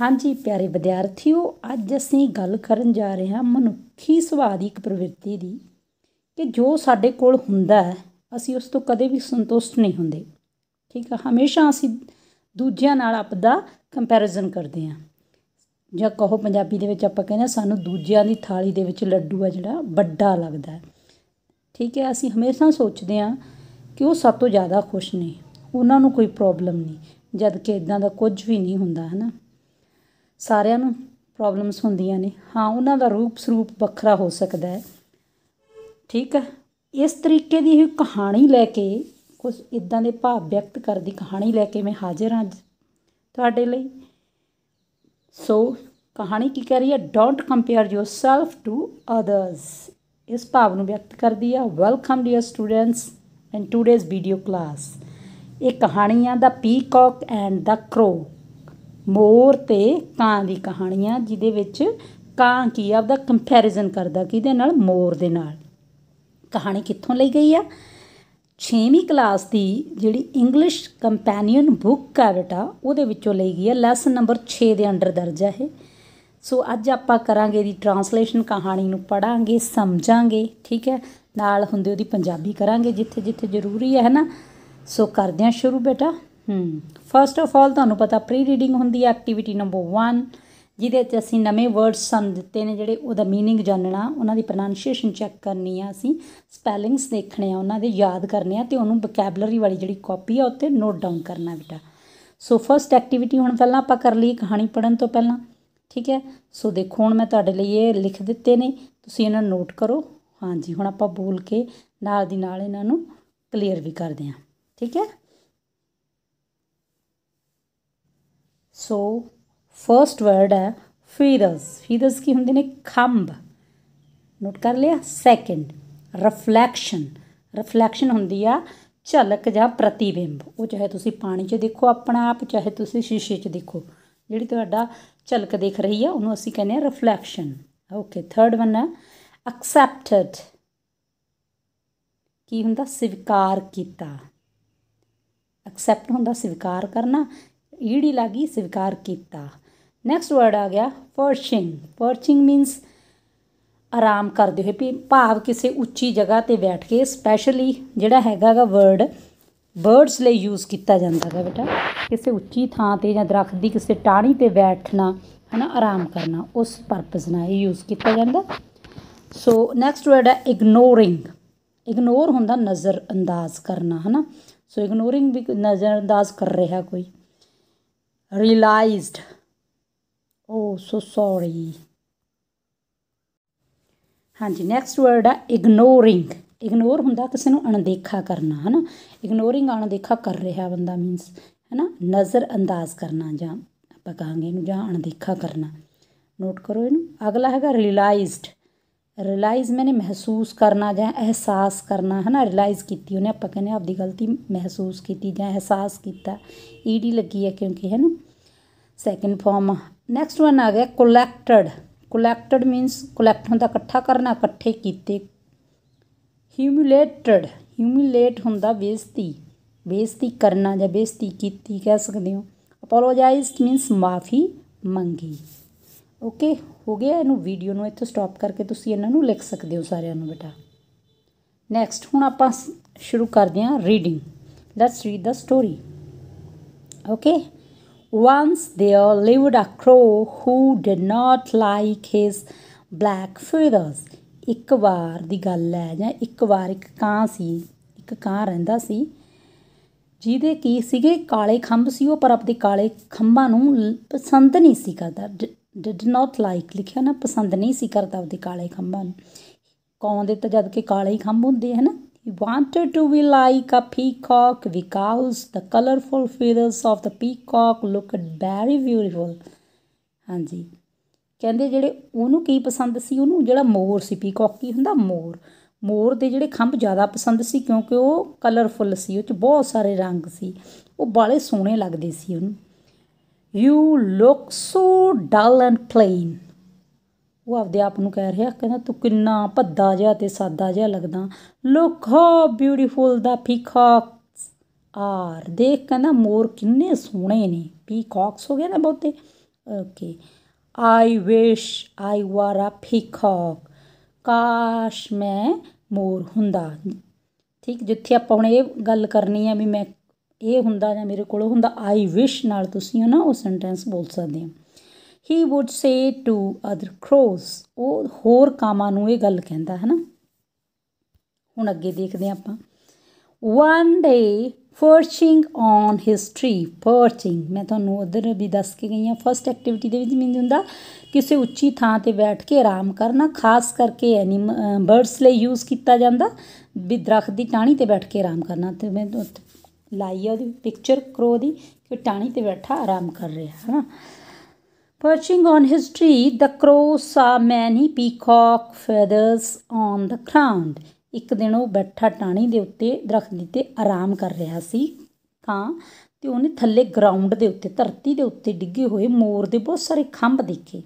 ਹਾਂਜੀ ਪਿਆਰੇ ਵਿਦਿਆਰਥੀਓ ਅੱਜ ਅਸੀਂ ਗੱਲ ਕਰਨ ਜਾ ਰਹੇ ਹਾਂ ਮਨੁੱਖੀ ਸੁਭਾਅ ਦੀ ਇੱਕ ਪ੍ਰਵਿਰਤੀ ਦੀ ਕਿ ਜੋ ਸਾਡੇ ਕੋਲ ਹੁੰਦਾ ਹੈ ਅਸੀਂ ਉਸ ਤੋਂ ਕਦੇ ਵੀ ਸੰਤੁਸ਼ਟ ਨਹੀਂ ਹੁੰਦੇ ਠੀਕ ਹੈ ਹਮੇਸ਼ਾ ਅਸੀਂ ਦੂਜਿਆਂ ਨਾਲ ਆਪਦਾ ਕੰਪੈਰੀਜ਼ਨ ਕਰਦੇ ਹਾਂ ਜਾਂ ਕਹੋ ਪੰਜਾਬੀ ਦੇ ਵਿੱਚ ਆਪਾਂ ਕਹਿੰਦੇ ਸਾਨੂੰ ਦੂਜਿਆਂ ਦੀ ਥਾਲੀ ਦੇ ਵਿੱਚ ਲੱਡੂ ਆ ਜਿਹੜਾ ਵੱਡਾ ਲੱਗਦਾ ਠੀਕ ਹੈ ਅਸੀਂ ਹਮੇਸ਼ਾ ਸੋਚਦੇ ਹਾਂ ਕਿ ਉਹ ਸਭ ਤੋਂ ਜ਼ਿਆਦਾ ਖੁਸ਼ ਨੇ ਉਹਨਾਂ ਨੂੰ ਕੋਈ ਪ੍ਰੋਬਲਮ ਨਹੀਂ ਜਦ ਕਿ ਇਦਾਂ ਦਾ ਕੁਝ ਵੀ ਨਹੀਂ ਹੁੰਦਾ ਹੈ ਨਾ ਸਾਰਿਆਂ ਨੂੰ ਪ੍ਰੋਬਲਮਸ ਹੁੰਦੀਆਂ ਨੇ ਹਾਂ ਉਹਨਾਂ ਦਾ ਰੂਪ ਸਰੂਪ ਵੱਖਰਾ ਹੋ ਸਕਦਾ ਹੈ ਠੀਕ ਹੈ ਇਸ ਤਰੀਕੇ ਦੀ ਹੀ ਕਹਾਣੀ ਲੈ ਕੇ ਕੁਝ ਇਦਾਂ ਦੇ ਭਾਵ ਵਿਅਕਤ ਕਰਦੀ ਕਹਾਣੀ ਲੈ ਕੇ ਮੈਂ ਹਾਜ਼ਰ ਹਾਂ ਤੁਹਾਡੇ ਲਈ ਸੋ ਕਹਾਣੀ ਕੀ ਕਹਿ ਰਹੀ ਹੈ don't compare yourself to others ਇਸ ਭਾਵ ਨੂੰ ਵਿਅਕਤ ਕਰਦੀ ਆ welcome dear students and today's video class ਇਹ ਕਹਾਣੀਆਂ ਦਾ ਪੀਕੌਕ ਐਂਡ ਦਾ ਕਰੋ ਮੋਰ ਤੇ ਕਾਂ ਦੀ ਕਹਾਣੀਆਂ ਜਿਹਦੇ ਵਿੱਚ ਕਾਂ ਕੀ ਆ ਉਹਦਾ ਕੰਪੈਰੀਜ਼ਨ ਕਰਦਾ ਕਿਹਦੇ ਨਾਲ ਮੋਰ ਦੇ ਨਾਲ ਕਹਾਣੀ ਕਿੱਥੋਂ ਲਈ ਗਈ ਆ 6ਵੀਂ ਕਲਾਸ ਦੀ ਜਿਹੜੀ ਇੰਗਲਿਸ਼ ਕੰਪੈਨੀਅਨ ਬੁੱਕ ਹੈ ਬੇਟਾ ਉਹਦੇ ਵਿੱਚੋਂ ਲਈ ਗਈ ਆ ਲੈਸਨ ਨੰਬਰ 6 ਦੇ ਅੰਡਰ ਦਰਜ ਆ ਇਹ ਸੋ ਅੱਜ ਆਪਾਂ ਕਰਾਂਗੇ ਦੀ ਟਰਾਂਸਲੇਸ਼ਨ ਕਹਾਣੀ ਨੂੰ ਪੜਾਂਗੇ ਸਮਝਾਂਗੇ ਠੀਕ ਹੈ ਨਾਲ ਹੁੰਦੇ ਉਹਦੀ ਪੰਜਾਬੀ ਕਰਾਂਗੇ ਜਿੱਥੇ ਜਿੱਥੇ ਜ਼ਰੂਰੀ ਹੈ ਨਾ ਸੋ ਕਰਦੇ ਆਂ ਸ਼ੁਰੂ ਬੇਟਾ ਹੂੰ ਫਸਟ ਆਫ ਆਲ ਤੁਹਾਨੂੰ ਪਤਾ ਪ੍ਰੀ ਰੀਡਿੰਗ ਹੁੰਦੀ ਹੈ ਐਕਟੀਵਿਟੀ ਨੰਬਰ 1 ਜਿਹਦੇ ਵਿੱਚ ਅਸੀਂ ਨਵੇਂ ਵਰਡਸ ਸਾਨੂੰ ਦਿੱਤੇ ਨੇ ਜਿਹੜੇ ਉਹਦਾ मीनिंग ਜਾਣਨਾ ਉਹਨਾਂ ਦੀ ਪ੍ਰੋਨਾਂਸੀਏਸ਼ਨ ਚੈੱਕ ਕਰਨੀ ਆ ਅਸੀਂ ਸਪੈਲਿੰਗਸ ਦੇਖਣੇ ਆ ਉਹਨਾਂ ਦੇ ਯਾਦ ਕਰਨੇ ਆ ਤੇ ਉਹਨੂੰ ਵੋਕੈਬਲਰੀ ਵਾਲੀ ਜਿਹੜੀ ਕਾਪੀ ਆ ਉੱਤੇ ਨੋਟ ਡਾਊਨ ਕਰਨਾ ਬੇਟਾ ਸੋ ਫਰਸਟ ਐਕਟੀਵਿਟੀ ਹੁਣ ਪਹਿਲਾਂ ਆਪਾਂ ਕਰ ਲਈ ਕਹਾਣੀ ਪੜਨ ਤੋਂ ਪਹਿਲਾਂ ਠੀਕ ਹੈ ਸੋ ਦੇਖੋ ਹੁਣ ਮੈਂ ਤੁਹਾਡੇ ਲਈ ਇਹ ਲਿਖ ਦਿੱਤੇ ਨੇ ਤੁਸੀਂ ਇਹਨਾਂ ਨੋਟ ਕਰੋ ਹਾਂਜੀ ਹੁਣ ਆਪਾਂ ਬੋਲ ਕੇ ਨਾਲ ਦੀ ਨਾਲ ਇਹਨਾਂ ਨੂੰ ਕਲੀਅਰ ਵੀ ਕਰਦੇ ਆ ਠੀਕ ਹੈ ਸੋ ਫਰਸਟ ਵਰਡ ਹੈ ਫੀਦਰਸ ਫੀਦਰਸ ਕੀ ਹੁੰਦੇ ਨੇ ਖੰਭ ਨੋਟ ਕਰ ਲਿਆ ਸੈਕਿੰਡ ਰਿਫਲੈਕਸ਼ਨ ਰਿਫਲੈਕਸ਼ਨ ਹੁੰਦੀ ਆ ਝਲਕ ਜਾਂ ਪ੍ਰਤੀਬਿੰਬ ਉਹ ਚਾਹੇ ਤੁਸੀਂ ਪਾਣੀ 'ਚ ਦੇਖੋ ਆਪਣਾ ਆਪ ਚਾਹੇ ਤੁਸੀਂ ਸ਼ੀਸ਼ੇ 'ਚ ਦੇਖੋ ਜਿਹੜੀ ਤੁਹਾਡਾ ਝਲਕ ਦਿਖ ਰਹੀ ਆ ਉਹਨੂੰ ਅਸੀਂ ਕਹਿੰਦੇ ਆ ਰਿਫਲੈਕਸ਼ਨ ਓਕੇ ਥਰਡ ਵਨ ਹੈ ਐਕਸੈਪਟਡ ਕੀ ਹੁੰਦਾ ਸਵੀਕਾਰ ਕੀਤਾ ਐਕਸੈਪਟ ਹੁੰਦਾ ਸਵੀਕਾਰ ਕਰਨਾ ਈੜੀ ਲਾਗੀ ਸਵੀਕਾਰ ਕੀਤਾ ਨੈਕਸਟ ਵਰਡ ਆ ਗਿਆ ਫਰਸ਼ਿੰਗ ਫਰਸ਼ਿੰਗ ਮੀਨਸ ਆਰਾਮ ਕਰਦੇ ਹੋਏ ਭਾਵ ਕਿਸੇ ਉੱਚੀ ਜਗ੍ਹਾ ਤੇ ਬੈਠ ਕੇ ਸਪੈਸ਼ਲੀ ਜਿਹੜਾ ਹੈਗਾਗਾ ਵਰਡ ਬਰਡਸ ਲਈ ਯੂਜ਼ ਕੀਤਾ ਜਾਂਦਾ ਹੈ ਬੇਟਾ ਕਿਸੇ ਉੱਚੀ ਥਾਂ ਤੇ ਜਾਂ ਦਰਖਤ ਦੀ ਕਿਸੇ ਟਾਣੀ ਤੇ ਬੈਠਣਾ ਹਨਾ ਆਰਾਮ ਕਰਨਾ ਉਸ ਪਰਪਸ ਨਾਲ ਇਹ ਯੂਜ਼ ਕੀਤਾ ਜਾਂਦਾ ਸੋ ਨੈਕਸਟ ਵਰਡ ਹੈ ਇਗਨੋਰਿੰਗ ਇਗਨੋਰ ਹੁੰਦਾ ਨਜ਼ਰ ਅੰਦਾਜ਼ ਕਰਨਾ ਹਨਾ ਸੋ ਇਗਨੋਰਿੰਗ ਵੀ ਨਜ਼ਰ ਅੰਦਾਜ਼ ਕਰ ਰਿਹਾ ਕੋਈ realized oh so sorry ਹਾਂਜੀ ਨੈਕਸਟ ਵਰਡ ਆ ਇਗਨੋਰਿੰਗ ਇਗਨੋਰ ਹੁੰਦਾ ਕਿਸੇ ਨੂੰ ਅਣਦੇਖਾ ਕਰਨਾ ਹਨਾ ਇਗਨੋਰਿੰਗ ਅਣਦੇਖਾ ਕਰ ਰਿਹਾ ਬੰਦਾ ਮੀਨਸ ਹਨਾ ਨਜ਼ਰ ਅੰਦਾਜ਼ ਕਰਨਾ ਜਾਂ ਆਪਾਂ ਕਹਾਂਗੇ ਇਹਨੂੰ ਜਾਂ ਅਣਦੇਖਾ ਕਰਨਾ ਨੋਟ ਕਰੋ ਇਹਨੂੰ ਅਗਲਾ ਹੈਗਾ ਰਿਅਲਾਈਜ਼ਡ ਰਿਅਲਾਈਜ਼ ਮੈਨੇ ਮਹਿਸੂਸ ਕਰਨਾ ਜਾਂ ਅਹਿਸਾਸ ਕਰਨਾ ਹੈ ਨਾ ਰਿਅਲਾਈਜ਼ ਕੀਤੀ ਉਹਨੇ ਆਪਾਂ ਕਹਿੰਦੇ ਆਪਦੀ ਗਲਤੀ ਮਹਿਸੂਸ ਕੀਤੀ ਜਾਂ ਅਹਿਸਾਸ ਕੀਤਾ ਈਡੀ ਲੱਗੀ ਹੈ ਕਿਉਂਕਿ ਹੈ ਨਾ ਸੈਕਿੰਡ ਫਾਰਮ ਨੈਕਸਟ ਵਨ ਆ ਗਿਆ ਕਲੈਕਟਡ ਕਲੈਕਟਡ ਮੀਨਸ ਕਲੈਕਟ ਹੁੰਦਾ ਇਕੱਠਾ ਕਰਨਾ ਇਕੱਠੇ ਕੀਤੇ ਹਿਊਮਿਲੇਟਡ ਹਿਊਮਿਲੇਟ ਹੁੰਦਾ ਬੇਇੱਜ਼ਤੀ ਬੇਇੱਜ਼ਤੀ ਕਰਨਾ ਜਾਂ ਬੇਇੱਜ਼ਤੀ ਕੀਤੀ ਕਹਿ ਸਕਦੇ ਹੋ ਅਪੋਲੋਜਾਈਜ਼ਡ ਮੀਨਸ ਮਾਫੀ ਮੰਗੀ ਓਕੇ ਹੋ ਗਿਆ ਇਹਨੂੰ ਵੀਡੀਓ ਨੂੰ ਇੱਥੇ ਸਟਾਪ ਕਰਕੇ ਤੁਸੀਂ ਇਹਨਾਂ ਨੂੰ ਲਿਖ ਸਕਦੇ ਹੋ ਸਾਰਿਆਂ ਨੂੰ ਬੇਟਾ ਨੈਕਸਟ ਹੁਣ ਆਪਾਂ ਸ਼ੁਰੂ ਕਰਦੇ ਹਾਂ reading let's read the story okay once there lived a crow who did not like his black feathers ਇੱਕ ਵਾਰ ਦੀ ਗੱਲ ਹੈ ਜਾਂ ਇੱਕ ਵਾਰ ਇੱਕ ਕਾਂ ਸੀ ਇੱਕ ਕਾਂ ਰਹਿੰਦਾ ਸੀ ਜਿਹਦੇ ਕੀ ਸੀਗੇ ਕਾਲੇ ਖੰਭ ਸੀ ਉਹ ਪਰ ਆਪਣੇ ਕਾਲੇ ਖੰਭਾਂ ਨੂੰ ਪਸੰਦ ਨਹੀਂ ਸੀ ਕਰਦਾ ਡਿਡ ਨਾਟ ਲਾਈਕ ਲਿਖਿਆ ਨਾ ਪਸੰਦ ਨਹੀਂ ਸੀ ਕਰਦਾ ਉਹਦੇ ਕਾਲੇ ਖੰਭਾਂ ਨੂੰ ਕੌਂ ਦੇ ਤਾਂ ਜਦ ਕਿ ਕਾਲੇ ਹੀ ਖੰਭ ਹੁੰਦੇ ਹਨ he wanted to be like a peacock because the colourful feathers of the peacock looked very beautiful ਹਾਂਜੀ ਕਹਿੰਦੇ ਜਿਹੜੇ ਉਹਨੂੰ ਕੀ ਪਸੰਦ ਸੀ ਉਹਨੂੰ ਜਿਹੜਾ ਮੋਰ ਸੀ ਪੀਕਾਕ ਕੀ ਹੁੰਦਾ ਮੋਰ ਮੋਰ ਦੇ ਜਿਹੜੇ ਖੰਭ ਜ਼ਿਆਦਾ ਪਸੰਦ ਸੀ ਕਿਉਂਕਿ ਉਹ ਕਲਰਫੁਲ ਸੀ ਉਹ 'ਚ ਬਹੁਤ ਸਾਰੇ ਰੰਗ ਸੀ ਉਹ ਬਾਲੇ ਸੋਹਣੇ ਲੱਗਦੇ ਸੀ ਉਹਨੂੰ you look so dull and plain ਉਹ ਆਪਦੇ ਆਪ ਨੂੰ ਕਹਿ ਰਿਹਾ ਕਹਿੰਦਾ ਤੂੰ ਕਿੰਨਾ ਭੱਦਾ ਜਿਹਾ ਤੇ ਸਾਦਾ ਜਿਹਾ ਲੱਗਦਾ ਲੁੱਕ ਹਾ ਬਿਊਟੀਫੁਲ ਦਾ ਪੀਕਾਕ ਆਰ ਦੇਖ ਕਹਿੰਦਾ ਮੋਰ ਕਿੰਨੇ ਸੋਹਣੇ ਨੇ ਪੀਕਾਕਸ ਹੋ ਗਿਆ ਨਾ ਬਹੁਤੇ ਓਕੇ ਆਈ ਵਿਸ਼ ਆਈ ਵਾਰ ਆ ਪੀਕਾਕ ਕਾਸ਼ ਮੈਂ ਮੋਰ ਹੁੰਦਾ ਠੀਕ ਜਿੱਥੇ ਆਪਾਂ ਹੁਣ ਇਹ ਗੱਲ ਕਰਨੀ ਆ ਵੀ ਮੈਂ ਇਹ ਹੁੰਦਾ ਜਾਂ ਮੇਰੇ ਕੋਲ ਹੁੰਦਾ ਆਈ ਵਿਸ਼ ਨਾਲ ਤੁਸੀਂ ਨਾ ਉਹ ਸੈਂਟੈਂਸ ਬੋਲ ਸਕਦੇ ਹੋ he would say to other crows ਉਹ ਹੋਰ ਕਾਮਾਂ ਨੂੰ ਇਹ ਗੱਲ ਕਹਿੰਦਾ ਹੈ ਨਾ ਹੁਣ ਅੱਗੇ ਦੇਖਦੇ ਆਪਾਂ one day perching on his tree perching ਮੈਂ ਤੁਹਾਨੂੰ ਉਧਰ ਵੀ ਦੱਸ ਕੇ ਗਈ ਹਾਂ ਫਰਸਟ ਐਕਟੀਵਿਟੀ ਦੇ ਵਿੱਚ ਮੀਨ ਹੁੰਦਾ ਕਿਸੇ ਉੱਚੀ ਥਾਂ ਤੇ ਬੈਠ ਕੇ ਆਰਾਮ ਕਰਨਾ ਖਾਸ ਕਰਕੇ ਐਨੀਮਲ ਬਰਡਸ ਲਈ ਯੂਜ਼ ਕੀਤਾ ਜਾਂਦਾ ਵੀ ਦਰਖਤ ਦੀ ਟਾਹਣੀ ਤੇ ਬੈਠ ਕੇ ਆਰਾਮ ਕਰਨਾ ਤੇ ਮੈਂ ਲਾਈ ਆ ਉਹਦੀ ਪਿਕਚਰ ਕਰੋ ਦੀ ਕਿ ਟਾਣੀ ਤੇ ਬੈਠਾ ਆਰਾਮ ਕਰ ਰਿਹਾ ਹੈ ਨਾ perching on his tree, the crow saw many peacock feathers on the ground ਇੱਕ ਦਿਨ ਉਹ ਬੈਠਾ ਟਾਣੀ ਦੇ ਉੱਤੇ ਦਰਖਤ ਦੇ ਤੇ ਆਰਾਮ ਕਰ ਰਿਹਾ ਸੀ ਤਾਂ ਤੇ ਉਹਨੇ ਥੱਲੇ ਗਰਾਊਂਡ ਦੇ ਉੱਤੇ ਧਰਤੀ ਦੇ ਉੱਤੇ ਡਿੱਗੇ ਹੋਏ ਮੋਰ ਦੇ ਬਹੁਤ ਸਾਰੇ ਖੰਭ ਦੇਖੇ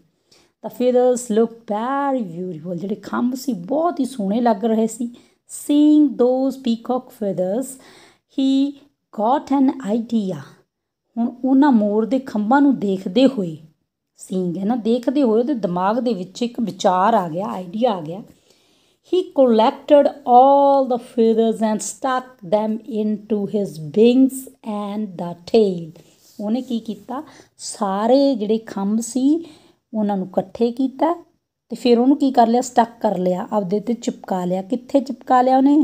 ਤਾਂ ਫੀਦਰਸ ਲੁੱਕ ਵੈਰੀ ਬਿਊਟੀਫੁਲ ਜਿਹੜੇ ਖੰਭ ਸੀ ਬਹੁਤ ਹੀ ਸੋਹਣੇ ਲੱਗ ਰਹੇ ਸੀ seeing those peacock feathers he got an idea ਹੁਣ ਉਹਨਾਂ ਮੋਰ ਦੇ ਖੰਭਾਂ ਨੂੰ ਦੇਖਦੇ ਹੋਏ ਸਿੰਘ ਹੈ ਨਾ ਦੇਖਦੇ ਹੋਏ ਉਹਦੇ ਦਿਮਾਗ ਦੇ ਵਿੱਚ ਇੱਕ ਵਿਚਾਰ ਆ ਗਿਆ ਆਈਡੀਆ ਆ ਗਿਆ he collected all the feathers and stuck them into his wings and the tail ਉਹਨੇ ਕੀ ਕੀਤਾ ਸਾਰੇ ਜਿਹੜੇ ਖੰਭ ਸੀ ਉਹਨਾਂ ਨੂੰ ਇਕੱਠੇ ਕੀਤਾ ਤੇ ਫਿਰ ਉਹਨੂੰ ਕੀ ਕਰ ਲਿਆ ਸਟਕ ਕਰ ਲਿਆ ਆਪਦੇ ਤੇ ਚਿਪਕਾ ਲਿਆ ਕਿੱਥੇ ਚਿਪਕਾ ਲਿਆ ਉਹਨੇ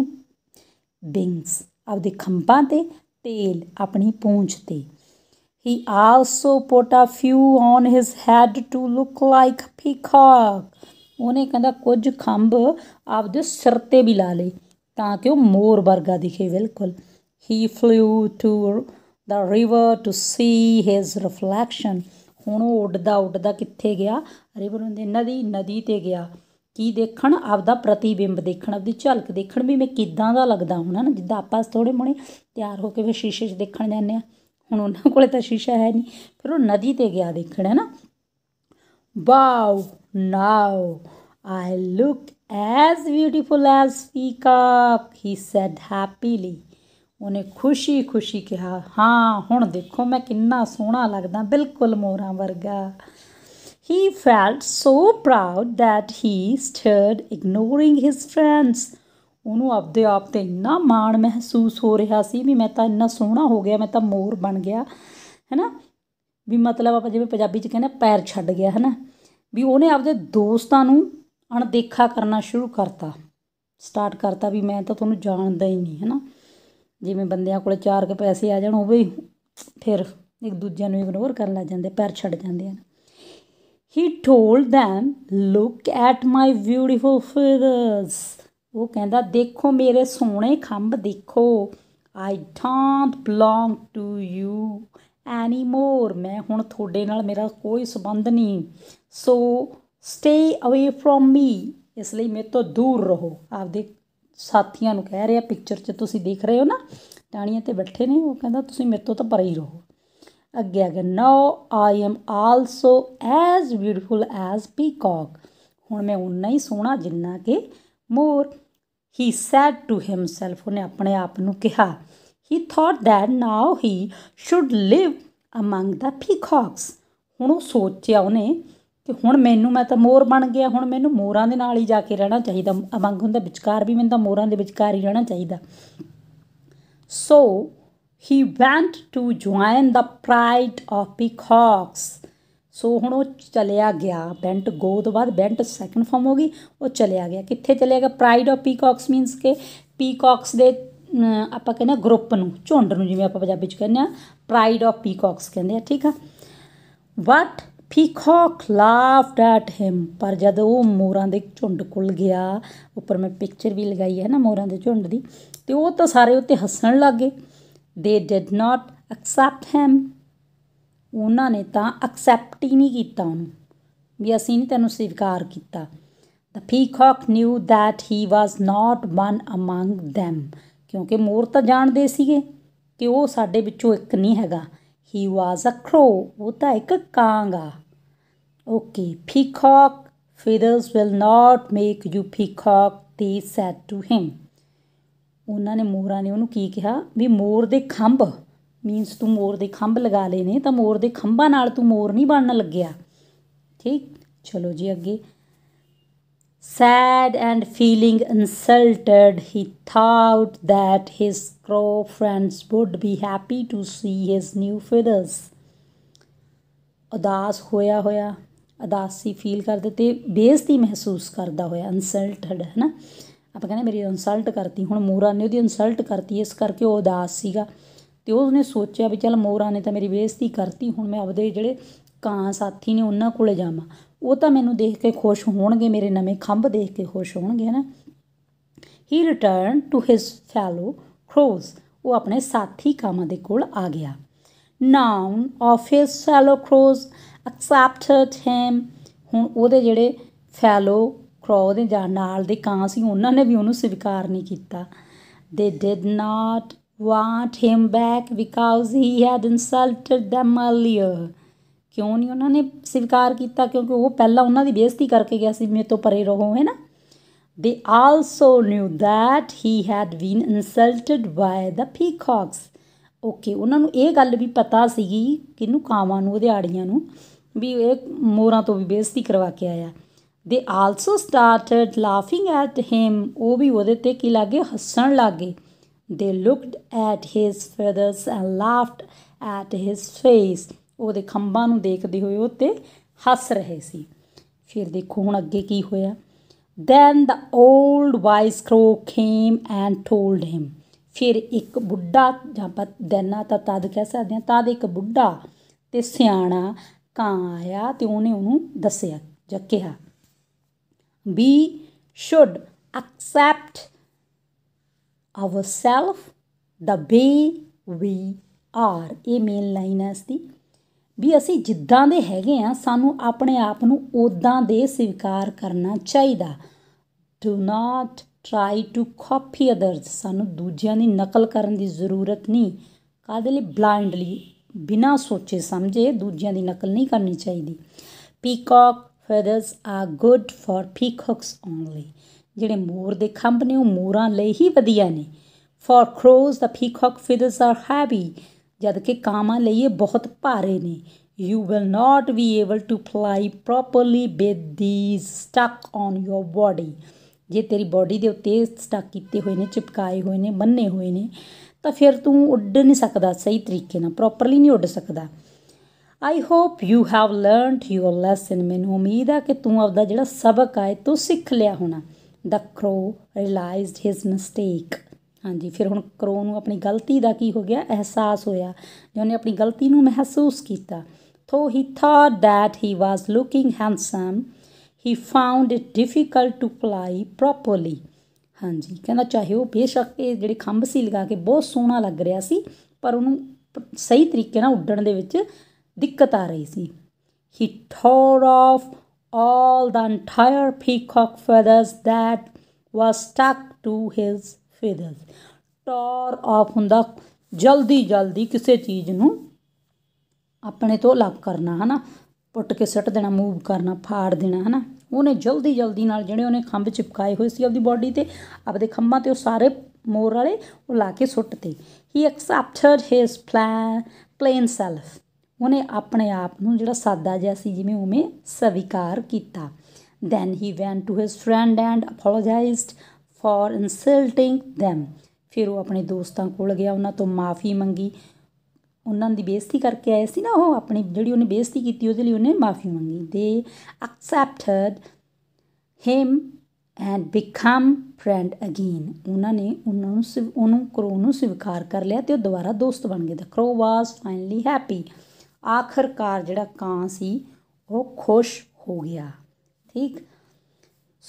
ਬਿੰਗਸ ਆਪਦੇ ਖੰਭਾਂ ਤੇ tail, ਆਪਣੀ ਪੂੰਛ ਤੇ He also put a few on his head to look like peacock. ਉਹਨੇ ਕਹਿੰਦਾ ਕੁਝ ਖੰਭ ਆਪਦੇ ਸਿਰ ਤੇ ਵੀ ਲਾ ਲਏ ਤਾਂ ਕਿ ਉਹ ਮੋਰ ਵਰਗਾ ਦਿਖੇ ਬਿਲਕੁਲ He flew to the river to see his reflection. ਹੁਣ ਉਹ ਉੱਡਦਾ ਉੱਡਦਾ ਕਿੱਥੇ ਗਿਆ ਰਿਵਰ ਹੁੰਦੇ ਨਦੀ ਨਦੀ ਤੇ ਗਿਆ ਕੀ ਦੇਖਣ ਆਪਦਾ ਪ੍ਰਤੀਬਿੰਬ ਦੇਖਣ ਆਪਦੀ ਝਲਕ ਦੇਖਣ ਵੀ ਮੈਂ ਕਿਦਾਂ ਦਾ ਲੱਗਦਾ ਹੁਣ ਨਾ ਜਿੱਦਾਂ ਆਪਾਂ ਥੋੜੇ ਮੋਣੇ ਤਿਆਰ ਹੋ ਕੇ ਵੀ ਸ਼ੀਸ਼ੇ 'ਚ ਦੇਖਣ ਜਾਂਦੇ ਆ ਹੁਣ ਉਹਨਾਂ ਕੋਲੇ ਤਾਂ ਸ਼ੀਸ਼ਾ ਹੈ ਨਹੀਂ ਫਿਰ ਉਹ ਨਦੀ ਤੇ ਗਿਆ ਦੇਖਣ ਹੈ ਨਾ wow now I look as beautiful as peacock he said happily ਉਹਨੇ ਖੁਸ਼ੀ-ਖੁਸ਼ੀ ਕਿਹਾ ਹਾਂ ਹੁਣ ਦੇਖੋ ਮੈਂ ਕਿੰਨਾ ਸੋਹਣਾ ਲੱਗਦਾ ਬਿਲਕੁਲ ਮੋਰਾਂ ਵਰਗਾ He felt so proud that he stared ignoring his friends. ਉਹਨੂੰ ਆਪਦੇ ਆਪ ਤੇ ਇੰਨਾ ਮਾਣ ਮਹਿਸੂਸ ਹੋ ਰਿਹਾ ਸੀ ਵੀ ਮੈਂ ਤਾਂ ਇੰਨਾ ਸੋਹਣਾ ਹੋ ਗਿਆ ਮੈਂ ਤਾਂ ਮੋਰ ਬਣ ਗਿਆ ਹੈਨਾ ਵੀ ਮਤਲਬ ਆਪਾਂ ਜਿਵੇਂ ਪੰਜਾਬੀ ਚ ਕਹਿੰਦੇ ਪੈਰ ਛੱਡ ਗਿਆ ਹੈਨਾ ਵੀ ਉਹਨੇ ਆਪਦੇ ਦੋਸਤਾਂ ਨੂੰ ਅਣਦੇਖਾ ਕਰਨਾ ਸ਼ੁਰੂ ਕਰਤਾ ਸਟਾਰਟ ਕਰਤਾ ਵੀ ਮੈਂ ਤਾਂ ਤੁਹਾਨੂੰ ਜਾਣਦਾ ਹੀ ਨਹੀਂ ਹੈਨਾ ਜਿਵੇਂ ਬੰਦਿਆਂ ਕੋਲੇ ਚਾਰ ਕੇ ਪੈਸੇ ਆ ਜਾਣ ਉਹ ਵੀ ਫਿਰ ਇੱਕ ਦੂਜੇ ਨੂੰ ਇਗਨੋਰ ਕਰਨ ਲੱਗ ਜਾਂਦੇ ਪੈਰ ਛੱਡ ਜਾਂਦੇ ਆ he told them look at my beautiful feathers ਉਹ ਕਹਿੰਦਾ ਦੇਖੋ ਮੇਰੇ ਸੋਹਣੇ ਖੰਭ ਦੇਖੋ I don't belong to you anymore ਮੈਂ ਹੁਣ ਤੁਹਾਡੇ ਨਾਲ ਮੇਰਾ ਕੋਈ ਸਬੰਧ ਨਹੀਂ ਸੋ ਸਟੇ ਅਵੇ ਫਰੋਮ ਮੀ ਇਸ ਲਈ ਮੇਰੇ ਤੋਂ ਦੂਰ ਰਹੋ ਆਪਦੇ ਸਾਥੀਆਂ ਨੂੰ ਕਹਿ ਰਿਹਾ ਪਿਕਚਰ 'ਚ ਤੁਸੀਂ ਦੇਖ ਰਹੇ ਹੋ ਨਾ ਟਾਣੀਆਂ ਤੇ ਬੈਠੇ ਨੇ ਉਹ ਕਹਿੰਦਾ ਤੁਸੀਂ ਮੇਰੇ ਤੋਂ ਤਾਂ ਪਰੇ ਹੀ ਰਹੋ ਅੱਗੇ ਅਗੇ now now I am also as beautiful as peacock ਹੁਣ ਮੈਂ ਉਨਾ ਹੀ ਸੋਹਣਾ ਜਿੰਨਾ ਕਿ ਮੋਰ ਹੀ ਸੈਡ ਟੂ ਹਿਮਸੈਲਫ ਉਹਨੇ ਆਪਣੇ ਆਪ ਨੂੰ ਕਿਹਾ he thought that now he should live among the peacocks ਹੁਣ ਉਹ ਸੋਚਿਆ ਉਹਨੇ ਕਿ ਹੁਣ ਮੈਨੂੰ ਮੈਂ ਤਾਂ ਮੋਰ ਬਣ ਗਿਆ ਹੁਣ ਮੈਨੂੰ ਮੋਰਾਂ ਦੇ ਨਾਲ ਹੀ ਜਾ ਕੇ ਰਹਿਣਾ ਚਾਹੀਦਾ ਅਮੰਗ ਹੁੰਦਾ ਵਿਚਕਾਰ ਵੀ ਮੈਨੂੰ ਤਾਂ ਮੋਰਾਂ ਦੇ ਵਿਚਕਾਰ ਹੀ ਰਹਿਣਾ ਚਾਹੀਦਾ so he went to join the pride of peacocks so ਹੁਣ ਉਹ ਚਲਿਆ ਗਿਆ ਬੈਂਟ ਗੋ ਤੋਂ ਬਾਅਦ ਬੈਂਟ ਸੈਕੰਡ ਫਾਰਮ ਹੋ ਗਈ ਉਹ ਚਲਿਆ ਗਿਆ ਕਿੱਥੇ ਚਲਿਆ ਗਿਆ ਪ੍ਰਾਈਡ ਆਫ ਪੀਕੌਕਸ ਮੀਨਸ ਕਿ ਪੀਕੌਕਸ ਦੇ ਆਪਾਂ ਕਹਿੰਦੇ ਆ ਗਰੁੱਪ ਨੂੰ ਝੁੰਡ ਨੂੰ ਜਿਵੇਂ ਆਪਾਂ ਪੰਜਾਬੀ ਚ ਕਹਿੰਦੇ ਆ ਪ੍ਰਾਈਡ ਆਫ ਪੀਕੌਕਸ ਕਹਿੰਦੇ ਆ ਠੀਕ ਆ ਵਟ ਪੀਕੌਕ ਲਾਫਡ ਐਟ ਹਿਮ ਪਰ ਜਦ ਉਹ ਮੋਰਾਂ ਦੇ ਝੁੰਡ ਕੋਲ ਗਿਆ ਉੱਪਰ ਮੈਂ ਪਿਕਚਰ ਵੀ ਲਗਾਈ ਹੈ ਨਾ ਮੋਰਾਂ ਦੇ ਝੁੰਡ ਦੀ ਤੇ ਉਹ ਤਾਂ ਸਾਰੇ ਉੱਤੇ ਹੱਸਣ ਲੱਗੇ ਦੇ ਡਿਡ ਨਾਟ ਐਕਸੈਪਟ ਹਿਮ ਉਹਨਾਂ ਨੇ ਤਾਂ ਐਕਸੈਪਟ ਹੀ ਨਹੀਂ ਕੀਤਾ ਉਹਨੂੰ ਵੀ ਅਸੀਂ ਨਹੀਂ ਤੈਨੂੰ ਸਵੀਕਾਰ ਕੀਤਾ the peacock knew that he was not one among them ਕਿਉਂਕਿ ਮੋਰ ਤਾਂ ਜਾਣਦੇ ਸੀਗੇ ਕਿ ਉਹ ਸਾਡੇ ਵਿੱਚੋਂ ਇੱਕ ਨਹੀਂ ਹੈਗਾ ਹੀ ਵਾਸ ਅ ਕਰੋ ਉਹ ਤਾਂ ਇੱਕ ਕਾਂਗਾ okay peacock feathers will not make you peacock they said to him ਉਹਨਾਂ ਨੇ ਮੋਰਾਂ ਨੇ ਉਹਨੂੰ ਕੀ ਕਿਹਾ ਵੀ ਮੋਰ ਦੇ ਖੰਭ ਮੀਨਸ ਤੂੰ ਮੋਰ ਦੇ ਖੰਭ ਲਗਾ ਲਏ ਨੇ ਤਾਂ ਮੋਰ ਦੇ ਖੰਭਾਂ ਨਾਲ ਤੂੰ ਮੋਰ ਨਹੀਂ ਬਣਨ ਲੱਗਿਆ ਠੀਕ ਚਲੋ ਜੀ ਅੱਗੇ Sad and feeling insulted, he thought that his crow friends would be happy to see his new feathers. ਉਦਾਸ ਹੋਇਆ ਹੋਇਆ ਉਦਾਸੀ ਫੀਲ ਕਰਦੇ ਤੇ ਬੇਇੱਜ਼ਤੀ ਮਹਿਸੂਸ ਕਰਦਾ ਹੋਇਆ ਇਨਸਲਟਡ ਹੈ ਨਾ ਆਪਾਂ ਕਹਿੰਦੇ ਮੇਰੀ ਇਨਸਲਟ ਕਰਤੀ ਹੁਣ ਮੋਰਾ ਨੇ ਉਹਦੀ ਇਨਸਲਟ ਕਰਤੀ ਇਸ ਕਰਕੇ ਉਹ ਉਦਾਸ ਸੀਗਾ ਤੇ ਉਹਨੇ ਸੋਚਿਆ ਵੀ ਚਲ ਮੋਰਾ ਨੇ ਤਾਂ ਮੇਰੀ ਬੇਇੱਜ਼ਤੀ ਕਰਤੀ ਹੁਣ ਮੈਂ ਆਪਦੇ ਜਿਹੜੇ ਕਾਂ ਸਾਥੀ ਨੇ ਉਹਨਾਂ ਕੋਲੇ ਜਾਵਾਂ ਉਹ ਤਾਂ ਮੈਨੂੰ ਦੇਖ ਕੇ ਖੁਸ਼ ਹੋਣਗੇ ਮੇਰੇ ਨਵੇਂ ਖੰਭ ਦੇਖ ਕੇ ਖੁਸ਼ ਹੋਣਗੇ ਹਨਾ he return to his fellow crows ਉਹ ਆਪਣੇ ਸਾਥੀ ਕਾਮਾਂ ਦੇ ਕੋਲ ਆ ਗਿਆ known of his fellow crows accepted him ਹੁਣ ਉਹਦੇ ਜਿਹੜੇ ਫੈਲੋ crow ਦੇ ਜਾਂ ਨਾਲ ਦੇ ਕਾਂ ਸੀ ਉਹਨਾਂ ਨੇ ਵੀ ਉਹਨੂੰ ਸਵੀਕਾਰ ਨਹੀਂ ਕੀਤਾ they did not want him back because he had insulted them earlier ਕਿਉਂ ਨਹੀਂ ਉਹਨਾਂ ਨੇ ਸਵੀਕਾਰ ਕੀਤਾ ਕਿਉਂਕਿ ਉਹ ਪਹਿਲਾਂ ਉਹਨਾਂ ਦੀ ਬੇਇੱਜ਼ਤੀ ਕਰਕੇ ਗਿਆ ਸੀ ਮੇਰੇ ਤੋਂ ਪਰੇ ਰਹੋ ਹੈ ਨਾ they also knew that he had been insulted by the peacocks okay ਉਹਨਾਂ ਨੂੰ ਇਹ ਗੱਲ ਵੀ ਪਤਾ ਸੀਗੀ ਕਿਨੂੰ ਕਾਵਾਂ ਨੂੰ ਉਹਦੇ ਆੜੀਆਂ ਨੂੰ ਵੀ ਇਹ ਮੋਰਾਂ ਤੋਂ ਵੀ ਬੇਇੱਜ਼ਤੀ ਕਰਵਾ ਕੇ ਆਇਆ they also started laughing at him ਉਹ ਵੀ ਉਹਦੇ ਤੇ ਕੀ ਲੱਗੇ ਹੱਸਣ ਲੱਗੇ they looked at his feathers and laughed at his face ਉਹਦੇ ਖੰਭਾਂ ਨੂੰ ਦੇਖਦੇ ਹੋਏ ਉਹ ਤੇ ਹੱਸ ਰਹੇ ਸੀ ਫਿਰ ਦੇਖੋ ਹੁਣ ਅੱਗੇ ਕੀ ਹੋਇਆ then the old wise crow came and told him ਫਿਰ ਇੱਕ ਬੁੱਢਾ ਜਾਂ ਪਤ ਦੈਨਾ ਤਾਂ ਤਦ ਕਹਿ ਸਕਦੇ ਹਾਂ ਤਦ ਇੱਕ ਬੁੱਢਾ ਤੇ ਸਿਆਣਾ ਕਾਂ ਆਇਆ ਤੇ ਉਹਨੇ ਉਹਨੂੰ ਦੱਸਿਆ ਜਾਂ ਕਿਹਾ we should accept ourselves the way we are ਇਹ ਮੇਨ ਲਾਈਨ ਹੈ ਇਸ ਦੀ ਵੀ ਅਸੀਂ ਜਿੱਦਾਂ ਦੇ ਹੈਗੇ ਆ ਸਾਨੂੰ ਆਪਣੇ ਆਪ ਨੂੰ ਉਦਾਂ ਦੇ ਸਵੀਕਾਰ ਕਰਨਾ ਚਾਹੀਦਾ do not try to copy others ਸਾਨੂੰ ਦੂਜਿਆਂ ਦੀ ਨਕਲ ਕਰਨ ਦੀ ਜ਼ਰੂਰਤ ਨਹੀਂ ਕਾਦੇ ਲਈ ਬਲਾਈਂਡਲੀ ਬਿਨਾ ਸੋਚੇ ਸਮਝੇ ਦੂਜਿਆਂ ਦੀ ਨਕਲ ਨਹੀਂ ਕਰਨੀ ਚਾਹੀਦੀ peacock feathers are good for peacocks only ਜਿਹੜੇ ਮੋਰ ਦੇ ਖੰਭ ਨੇ ਉਹ ਮੋਰਾਂ ਲਈ ਹੀ ਵਧੀਆ ਨੇ for crows the peacock feathers are heavy ਜਦ ਕਿ ਕਾਮਾਂ ਲਈ ਇਹ ਬਹੁਤ ਭਾਰੇ ਨੇ you will not be able to fly properly with these stuck on your body ਜੇ ਤੇਰੀ ਬਾਡੀ ਦੇ ਉੱਤੇ ਸਟਕ ਕੀਤੇ ਹੋਏ ਨੇ ਚਿਪਕਾਏ ਹੋਏ ਨੇ ਬੰਨੇ ਹੋਏ ਨੇ ਤਾਂ ਫਿਰ ਤੂੰ ਉੱਡ ਨਹੀਂ ਸਕਦਾ ਸਹੀ ਤਰੀਕੇ ਨਾਲ ਪ੍ਰੋਪਰਲੀ ਨਹੀਂ ਉੱਡ ਸਕਦਾ I hope you have learned your lesson ਮੈਨੂੰ ਉਮੀਦ ਆ ਕਿ ਤੂੰ ਆਪਦਾ ਜਿਹੜਾ ਸਬਕ ਆਏ ਤੂੰ ਸਿੱਖ ਲਿਆ ਹੋਣਾ ਦਾ ਕਰੋ ਰਿਅਲਾਈਜ਼ਡ ਹਿਸ ਮਿਸਟੇਕ ਹਾਂਜੀ ਫਿਰ ਹੁਣ ਕਰੋ ਨੂੰ ਆਪਣੀ ਗਲਤੀ ਦਾ ਕੀ ਹੋ ਗਿਆ ਅਹਿਸਾਸ ਹੋਇਆ ਜੋ ਉਹਨੇ ਆਪਣੀ ਗਲਤੀ ਨੂੰ ਮਹਿਸੂਸ ਕੀਤਾ though he thought that he was looking handsome he found it difficult to fly properly ਹਾਂਜੀ ਕਹਿੰਦਾ ਚਾਹੇ ਉਹ ਬੇਸ਼ੱਕ ਇਹ ਜਿਹੜੇ ਖੰਭ ਸੀ ਲਗਾ ਕੇ ਬਹੁਤ ਸੋਹਣਾ ਲੱਗ ਰਿਹਾ ਸੀ ਪਰ ਉਹਨੂੰ ਸਹੀ ਤਰੀਕੇ ਨਾਲ ਉੱਡਣ ਦੇ ਵਿੱਚ ਦਿੱਕਤ ਆ ਰਹੀ ਸੀ he tore off all the entire peacock feathers that was stuck to his feathers tore off ਹੁੰਦਾ ਜਲਦੀ ਜਲਦੀ ਕਿਸੇ ਚੀਜ਼ ਨੂੰ ਆਪਣੇ ਤੋਂ ਅਲੱਗ ਕਰਨਾ ਹਨਾ ਪੁੱਟ ਕੇ ਸੱਟ ਦੇਣਾ ਮੂਵ ਕਰਨਾ ਫਾੜ ਦੇਣਾ ਹਨਾ ਉਹਨੇ ਜਲਦੀ ਜਲਦੀ ਨਾਲ ਜਿਹੜੇ ਉਹਨੇ ਖੰਭ ਚਿਪਕਾਏ ਹੋਏ ਸੀ ਆਪਦੀ ਬਾਡੀ ਤੇ ਆਪਦੇ ਖੰਭਾਂ ਤੇ ਉਹ ਸਾਰੇ ਮੋਰ ਵਾਲੇ ਉਹ ਲਾ ਕੇ ਸੁੱਟ ਤੇ he accepted his plan plain self ਉਹਨੇ ਆਪਣੇ ਆਪ ਨੂੰ ਜਿਹੜਾ ਸਾਦਾ ਜਿਹਾ ਸੀ ਜਿਵੇਂ ਉਵੇਂ ਸਵੀਕਾਰ ਕੀਤਾ then he went to his friend and apologised for insulting them ਫਿਰ ਉਹ ਆਪਣੇ ਦੋਸਤਾਂ ਕੋਲ ਗਿਆ ਉਹਨਾਂ ਤੋਂ ਮਾਫੀ ਮੰਗੀ ਉਹਨਾਂ ਦੀ ਬੇਇੱਜ਼ਤੀ ਕਰਕੇ ਆਏ ਸੀ ਨਾ ਉਹ ਆਪਣੀ ਜਿਹੜੀ ਉਹਨੇ ਬੇਇੱਜ਼ਤੀ ਕੀਤੀ ਉਹਦੇ ਲਈ ਉਹਨੇ ਮਾਫੀ ਮੰਗੀ they accepted him and become friend again ਉਹਨਾਂ ਨੇ ਉਹਨਾਂ ਨੂੰ ਉਹਨੂੰ ਕਰੋ ਨੂੰ ਸਵੀਕਾਰ ਕਰ ਲਿਆ ਤੇ ਉਹ ਦੁਬਾਰਾ ਦੋਸਤ ਬਣ ਗਏ ਦਾ ਕਰੋ ਵਾਸ ਫਾਈਨਲੀ ਹੈਪੀ ਆਖਰਕਾਰ ਜਿਹੜਾ ਕਾਂ ਸੀ ਉਹ ਖੁਸ਼ ਹੋ ਗਿਆ ਠੀਕ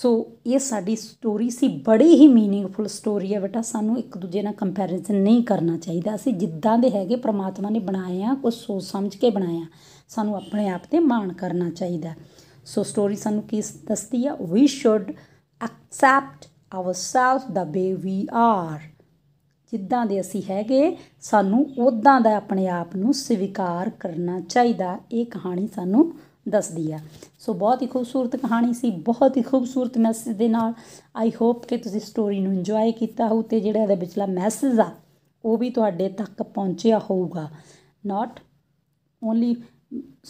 ਸੋ ਇਹ ਸਾਡੀ ਸਟੋਰੀ ਸੀ ਬੜੀ ਹੀ मीनिंगफुल ਸਟੋਰੀ ਹੈ ਬੇਟਾ ਸਾਨੂੰ ਇੱਕ ਦੂਜੇ ਨਾਲ ਕੰਪੈਰੀਜ਼ਨ ਨਹੀਂ ਕਰਨਾ ਚਾਹੀਦਾ ਅਸੀਂ ਜਿੱਦਾਂ ਦੇ ਹੈਗੇ ਪ੍ਰਮਾਤਮਾ ਨੇ ਬਣਾਏ ਆ ਕੁਝ ਸੋਚ ਸਮਝ ਕੇ ਬਣਾਇਆ ਸਾਨੂੰ ਆਪਣੇ ਆਪ ਤੇ ਮਾਣ ਕਰਨਾ ਚਾਹੀਦਾ ਸੋ ਸਟੋਰੀ ਸਾਨੂੰ ਕੀ ਦੱਸਦੀ ਆ we should accept ourself the way we are ਜਿੱਦਾਂ ਦੇ ਅਸੀਂ ਹੈਗੇ ਸਾਨੂੰ ਉਦਾਂ ਦਾ ਆਪਣੇ ਆਪ ਨੂੰ ਸਵੀਕਾਰ ਕਰਨਾ ਚਾਹੀਦਾ ਇਹ ਕਹਾਣੀ ਸਾਨੂੰ ਦੱਸਦੀ ਆ ਸੋ ਬਹੁਤ ਹੀ ਖੂਬਸੂਰਤ ਕਹਾਣੀ ਸੀ ਬਹੁਤ ਹੀ ਖੂਬਸੂਰਤ ਮੈਸੇਜ ਦੇ ਨਾਲ ਆਈ ਹੋਪ ਕਿ ਤੁਸੀਂ ਸਟੋਰੀ ਨੂੰ ਇੰਜੋਏ ਕੀਤਾ ਹੋ ਤੇ ਜਿਹੜਾ ਇਹਦੇ ਵਿਚਲਾ ਮੈਸੇਜ ਆ ਉਹ ਵੀ ਤੁਹਾਡੇ ਤੱਕ ਪਹੁੰਚਿਆ ਹੋਊਗਾ not only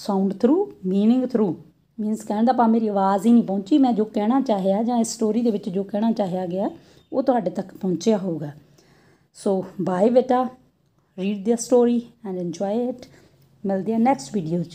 sound through meaning through means ਕਹਿਣ ਦਾ ਪਾ ਮੇਰੀ ਆਵਾਜ਼ ਹੀ ਨਹੀਂ ਪਹੁੰਚੀ ਮੈਂ ਜੋ ਕਹਿਣਾ ਚਾਹਿਆ ਜਾਂ ਇਸ ਸਟੋਰੀ ਦੇ ਵਿੱਚ ਜੋ ਕਹਿਣਾ ਚਾਹਿਆ ਗਿਆ ਉਹ ਤੁਹਾਡੇ ਤੱਕ ਪਹੁੰਚਿਆ ਹੋਊਗਾ So bye beta, read their story and enjoy it. their next video.